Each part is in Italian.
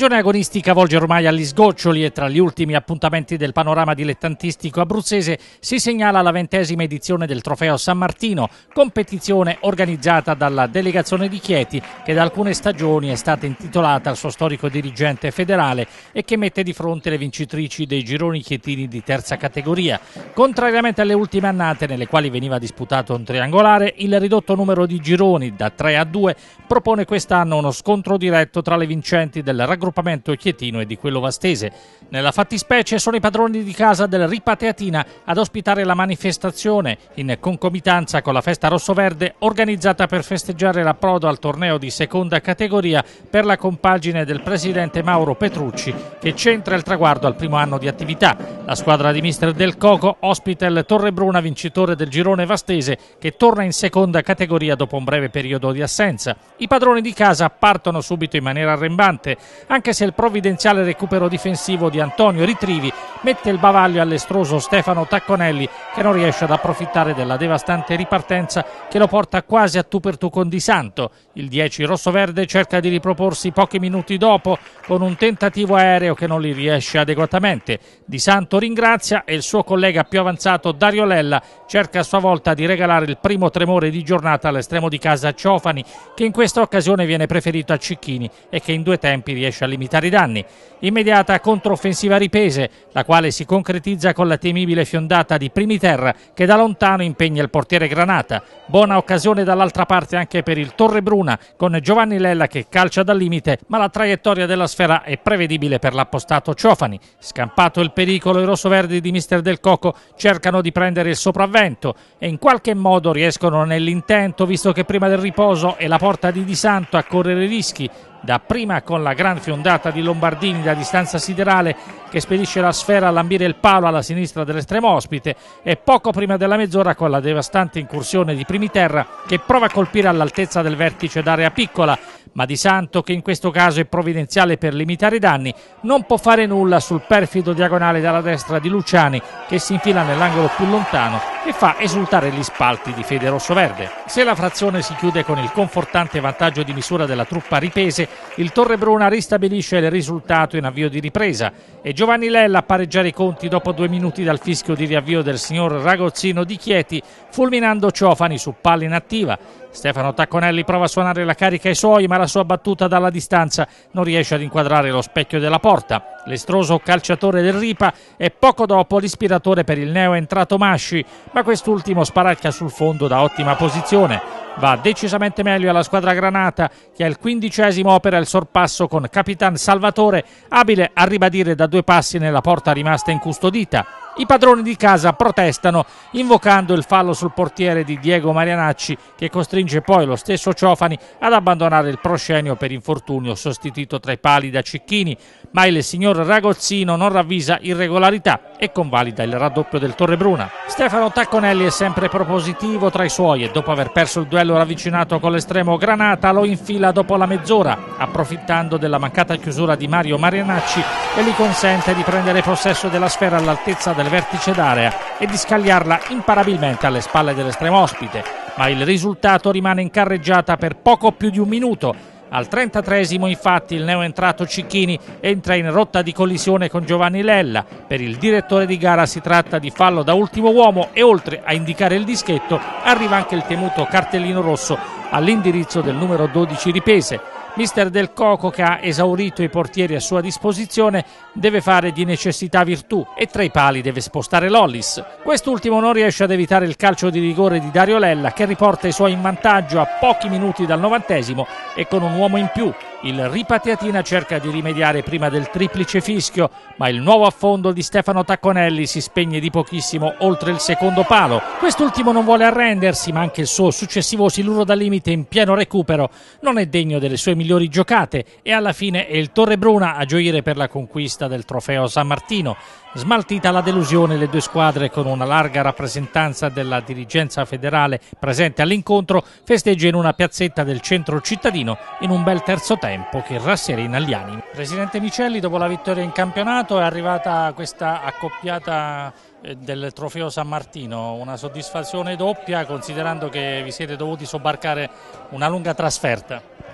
stagione agonistica volge ormai agli sgoccioli e tra gli ultimi appuntamenti del panorama dilettantistico abruzzese si segnala la ventesima edizione del Trofeo San Martino, competizione organizzata dalla delegazione di Chieti che da alcune stagioni è stata intitolata al suo storico dirigente federale e che mette di fronte le vincitrici dei gironi chietini di terza categoria. Contrariamente alle ultime annate nelle quali veniva disputato un triangolare, il ridotto numero di gironi da 3 a 2 propone quest'anno uno scontro diretto tra le vincenti del raggruppamento raggruppamento Chietino e di quello Vastese. Nella fattispecie sono i padroni di casa del Ripateatina ad ospitare la manifestazione in concomitanza con la festa rossoverde organizzata per festeggiare l'approdo al torneo di seconda categoria per la compagine del presidente Mauro Petrucci che centra il traguardo al primo anno di attività. La squadra di mister Del Coco ospita il Torre Bruna vincitore del girone Vastese che torna in seconda categoria dopo un breve periodo di assenza. I padroni di casa partono subito in maniera arrembante anche anche se il provvidenziale recupero difensivo di Antonio Ritrivi mette il bavaglio all'estroso Stefano Tacconelli che non riesce ad approfittare della devastante ripartenza che lo porta quasi a tu per tu con Di Santo. Il 10 rossoverde cerca di riproporsi pochi minuti dopo con un tentativo aereo che non li riesce adeguatamente. Di Santo ringrazia e il suo collega più avanzato Dario Lella cerca a sua volta di regalare il primo tremore di giornata all'estremo di casa Ciofani che in questa occasione viene preferito a Cicchini e che in due tempi riesce a limitare i danni. Immediata controffensiva ripese, la quale si concretizza con la temibile fiondata di Primiterra che da lontano impegna il portiere Granata. Buona occasione dall'altra parte anche per il Torre Bruna con Giovanni Lella che calcia dal limite, ma la traiettoria della sfera è prevedibile per l'appostato Ciofani. Scampato il pericolo, i rossoverdi di Mister Del Coco cercano di prendere il sopravvento e in qualche modo riescono nell'intento, visto che prima del riposo è la porta di Di Santo a correre rischi, dapprima con la gran fiondata di Lombardini da distanza siderale che spedisce la sfera a lambire il palo alla sinistra dell'estremo ospite e poco prima della mezz'ora con la devastante incursione di Primiterra che prova a colpire all'altezza del vertice d'area piccola ma Di Santo che in questo caso è provvidenziale per limitare i danni non può fare nulla sul perfido diagonale dalla destra di Luciani che si infila nell'angolo più lontano e fa esultare gli spalti di fede rosso-verde. Se la frazione si chiude con il confortante vantaggio di misura della truppa ripese, il Torre Bruna ristabilisce il risultato in avvio di ripresa e Giovanni Lella a pareggiare i conti dopo due minuti dal fischio di riavvio del signor Ragozzino di Chieti, fulminando Ciofani su palla inattiva. Stefano Tacconelli prova a suonare la carica ai suoi, ma la sua battuta dalla distanza non riesce ad inquadrare lo specchio della porta. L'estroso calciatore del Ripa è poco dopo l'ispiratore per il neo entrato Masci, ma quest'ultimo sparacca sul fondo da ottima posizione va decisamente meglio alla squadra granata che al quindicesimo opera il sorpasso con Capitan Salvatore, abile a ribadire da due passi nella porta rimasta incustodita. I padroni di casa protestano invocando il fallo sul portiere di Diego Marianacci che costringe poi lo stesso Ciofani ad abbandonare il proscenio per infortunio sostituito tra i pali da Cicchini, ma il signor Ragozzino non ravvisa irregolarità e convalida il raddoppio del Torre Bruna. Stefano Tacconelli è sempre propositivo tra i suoi e dopo aver perso il duello duello ravvicinato con l'estremo Granata lo infila dopo la mezz'ora, approfittando della mancata chiusura di Mario Marianacci e gli consente di prendere possesso della sfera all'altezza del vertice d'area e di scagliarla imparabilmente alle spalle dell'estremo ospite, ma il risultato rimane in carreggiata per poco più di un minuto al 33 esimo infatti il neoentrato Cicchini entra in rotta di collisione con Giovanni Lella. Per il direttore di gara si tratta di fallo da ultimo uomo e oltre a indicare il dischetto arriva anche il temuto cartellino rosso all'indirizzo del numero 12 Ripese. Mister Del Coco, che ha esaurito i portieri a sua disposizione, deve fare di necessità virtù e tra i pali deve spostare Lollis. Quest'ultimo non riesce ad evitare il calcio di rigore di Dario Lella, che riporta i suoi in vantaggio a pochi minuti dal novantesimo e con un uomo in più. Il ripatriatina cerca di rimediare prima del triplice fischio, ma il nuovo affondo di Stefano Tacconelli si spegne di pochissimo oltre il secondo palo. Quest'ultimo non vuole arrendersi, ma anche il suo successivo siluro da limite in pieno recupero non è degno delle sue migliori giocate e alla fine è il Torre Bruna a gioire per la conquista del trofeo San Martino. Smaltita la delusione, le due squadre con una larga rappresentanza della dirigenza federale presente all'incontro festeggiano in una piazzetta del centro cittadino in un bel terzo tempo che rasserena gli animi. Presidente Micelli, dopo la vittoria in campionato è arrivata questa accoppiata eh, del trofeo San Martino, una soddisfazione doppia considerando che vi siete dovuti sobbarcare una lunga trasferta.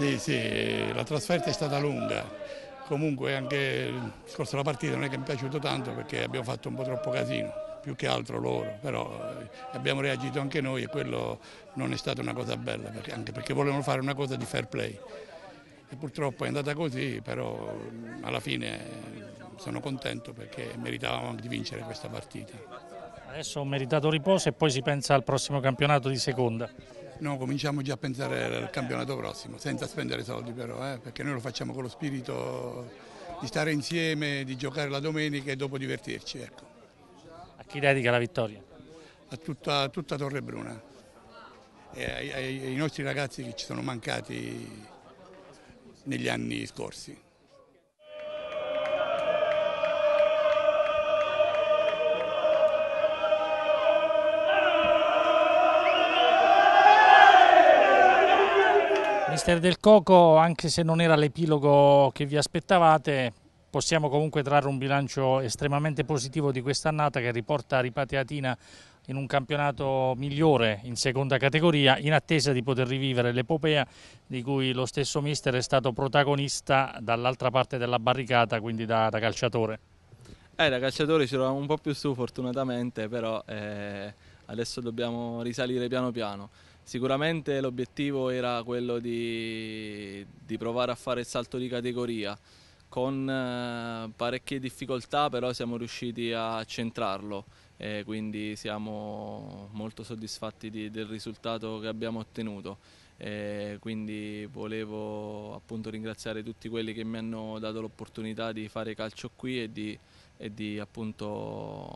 Sì, sì, la trasferta è stata lunga, comunque anche il scorso della partita non è che mi è piaciuto tanto perché abbiamo fatto un po' troppo casino, più che altro loro, però eh, abbiamo reagito anche noi e quello non è stata una cosa bella, perché, anche perché volevano fare una cosa di fair play. E purtroppo è andata così, però mm, alla fine eh, sono contento perché meritavamo anche di vincere questa partita. Adesso ho meritato riposo e poi si pensa al prossimo campionato di seconda. No, cominciamo già a pensare al campionato prossimo, senza spendere soldi però, eh, perché noi lo facciamo con lo spirito di stare insieme, di giocare la domenica e dopo divertirci. Ecco. A chi dedica la vittoria? A tutta, tutta Torre Bruna e ai, ai, ai nostri ragazzi che ci sono mancati negli anni scorsi. Mister Del Coco, anche se non era l'epilogo che vi aspettavate, possiamo comunque trarre un bilancio estremamente positivo di quest'annata che riporta Ripateatina in un campionato migliore in seconda categoria in attesa di poter rivivere l'epopea di cui lo stesso mister è stato protagonista dall'altra parte della barricata, quindi da, da calciatore. Eh, da calciatore ci eravamo un po' più su fortunatamente, però... Eh adesso dobbiamo risalire piano piano. Sicuramente l'obiettivo era quello di, di, provare a fare il salto di categoria, con eh, parecchie difficoltà però siamo riusciti a centrarlo e quindi siamo molto soddisfatti di, del risultato che abbiamo ottenuto. E quindi volevo appunto ringraziare tutti quelli che mi hanno dato l'opportunità di fare calcio qui e di e di, appunto,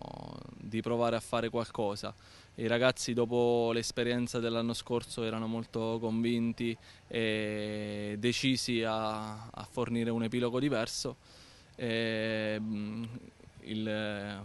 di provare a fare qualcosa. I ragazzi dopo l'esperienza dell'anno scorso erano molto convinti e decisi a, a fornire un epilogo diverso. E, mm, il,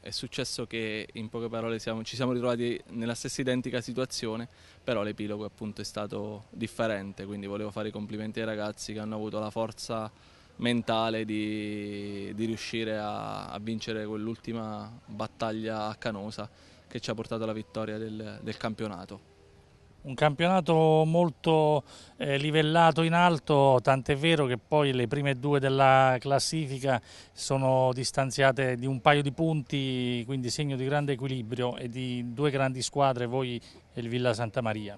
è successo che in poche parole siamo, ci siamo ritrovati nella stessa identica situazione, però l'epilogo appunto è stato differente, quindi volevo fare i complimenti ai ragazzi che hanno avuto la forza mentale di, di riuscire a, a vincere quell'ultima battaglia a Canosa che ci ha portato alla vittoria del, del campionato. Un campionato molto eh, livellato in alto, tant'è vero che poi le prime due della classifica sono distanziate di un paio di punti, quindi segno di grande equilibrio e di due grandi squadre, voi e il Villa Santa Maria.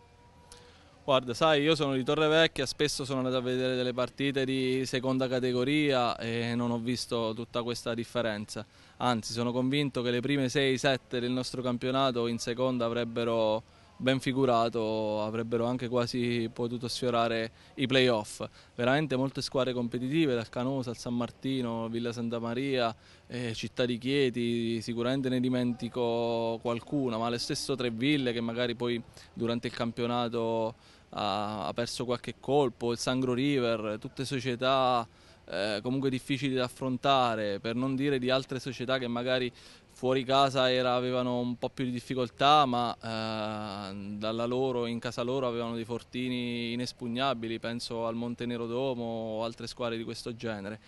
Guarda, sai, io sono di Torre Vecchia, spesso sono andato a vedere delle partite di seconda categoria e non ho visto tutta questa differenza. Anzi, sono convinto che le prime 6-7 del nostro campionato in seconda avrebbero ben figurato, avrebbero anche quasi potuto sfiorare i playoff. Veramente molte squadre competitive, dal Canosa al San Martino, Villa Santa Maria, eh, Città di Chieti, sicuramente ne dimentico qualcuna, ma le stesse tre ville che magari poi durante il campionato ha, perso qualche colpo, il Sangro River, tutte società eh, comunque difficili da affrontare, per non dire di altre società che magari fuori casa era, avevano un po' più di difficoltà, ma eh, dalla loro, in casa loro avevano dei fortini inespugnabili, penso al Montenero Domo o altre squadre di questo genere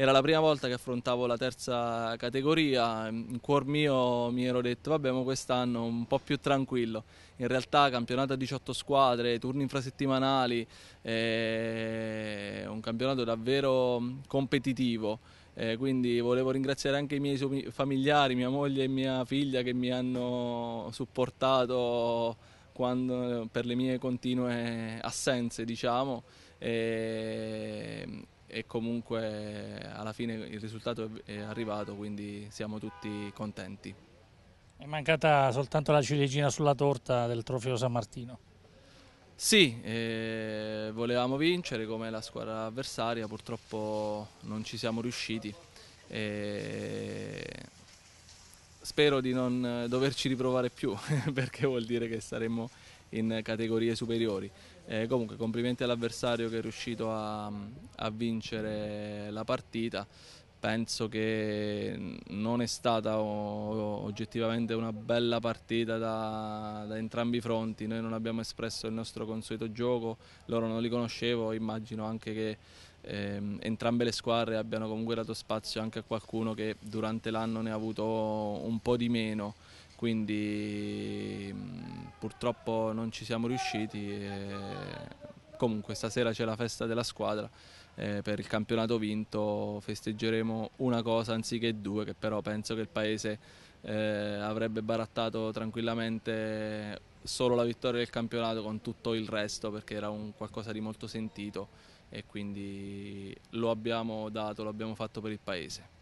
era la prima volta che affrontavo la terza categoria, in cuor mio mi ero detto vabbè ma quest'anno un po' più tranquillo, in realtà campionato a 18 squadre, turni infrasettimanali, eh, un campionato davvero competitivo. Eh, quindi volevo ringraziare anche i miei familiari, mia moglie e mia figlia che mi hanno supportato quando, per le mie continue assenze, diciamo. E eh, e comunque eh, alla fine il risultato è arrivato, quindi siamo tutti contenti. È mancata soltanto la ciliegina sulla torta del trofeo San Martino. Sì, eh, volevamo vincere come la squadra avversaria, purtroppo non ci siamo riusciti. Eh, spero di non eh, doverci riprovare più, perché vuol dire che saremmo in categorie superiori. Eh, comunque complimenti all'avversario che è riuscito a, a vincere la partita penso che non è stata oggettivamente una bella partita da, da, entrambi i fronti, noi non abbiamo espresso il nostro consueto gioco, loro non li conoscevo, immagino anche che ehm, entrambe le squadre abbiano comunque dato spazio anche a qualcuno che durante l'anno ne ha avuto un po' di meno quindi mm, purtroppo non ci siamo riusciti. comunque stasera c'è la festa della squadra, eh, per il campionato vinto festeggeremo una cosa anziché due, che però penso che il Paese eh, avrebbe barattato tranquillamente solo la vittoria del campionato con tutto il resto perché era un qualcosa di molto sentito e quindi lo abbiamo dato, lo abbiamo fatto per il Paese.